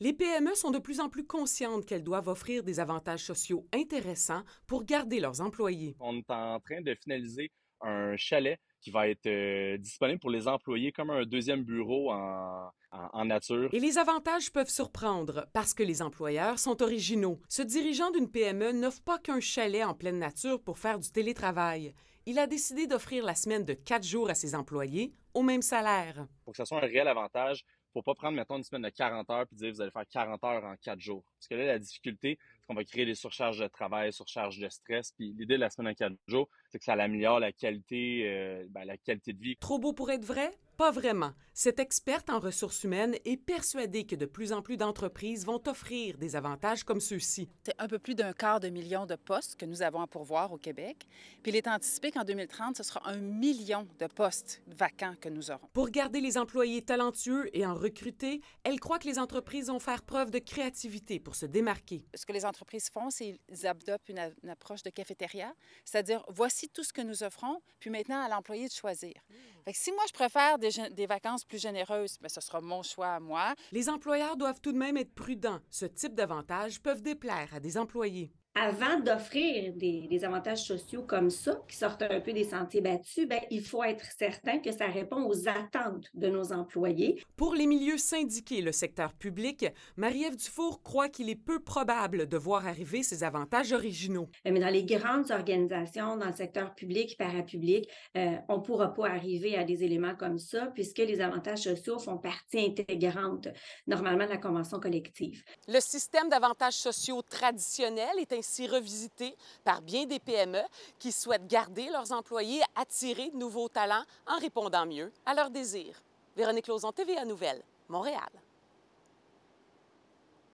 Les PME sont de plus en plus conscientes qu'elles doivent offrir des avantages sociaux intéressants pour garder leurs employés. On est en train de finaliser un chalet qui va être euh, disponible pour les employés comme un deuxième bureau en, en, nature. Et les avantages peuvent surprendre parce que les employeurs sont originaux. Ce dirigeant d'une PME n'offre pas qu'un chalet en pleine nature pour faire du télétravail. Il a décidé d'offrir la semaine de quatre jours à ses employés au même salaire. Pour que ce soit un réel avantage, faut pas prendre, mettons, une semaine de 40 heures puis dire vous allez faire 40 heures en 4 jours. Parce que là, la difficulté, c'est qu'on va créer des surcharges de travail, surcharges de stress. Puis l'idée de la semaine en 4 jours, c'est que ça améliore la qualité, euh, ben, la qualité de vie. Trop beau pour être vrai? Pas vraiment. Cette experte en ressources humaines est persuadée que de plus en plus d'entreprises vont offrir des avantages comme ceux-ci. C'est un peu plus d'un quart de million de postes que nous avons à pourvoir au Québec. Puis il est anticipé qu'en 2030, ce sera un million de postes vacants que nous aurons. Pour garder les employés talentueux et en recruter, elle croit que les entreprises vont faire preuve de créativité pour se démarquer. Ce que les entreprises font, c'est qu'ils adoptent une, approche de cafétéria, c'est-à-dire voici tout ce que nous offrons, puis maintenant à l'employé de choisir. Mmh. Fait si moi je préfère des des, vacances plus généreuses, mais ben, ce sera mon choix à moi. Les employeurs doivent tout de même être prudents. Ce type d'avantages peuvent déplaire à des employés avant d'offrir des, avantages sociaux comme ça, qui sortent un peu des sentiers battus, ben, il faut être certain que ça répond aux attentes de nos employés. Pour les milieux syndiqués, le secteur public, Marie-Ève Dufour croit qu'il est peu probable de voir arriver ces avantages originaux. Euh, mais dans les grandes organisations, dans le secteur public, parapublic, euh, on ne pourra pas arriver à des éléments comme ça, puisque les avantages sociaux font partie intégrante, normalement, de la convention collective. Le système d'avantages sociaux traditionnel est ainsi revisité par bien des PME qui souhaitent garder leurs employés, attirer de nouveaux talents en répondant mieux à leurs désirs. Véronique Lauzon, TVA Nouvelle, Montréal.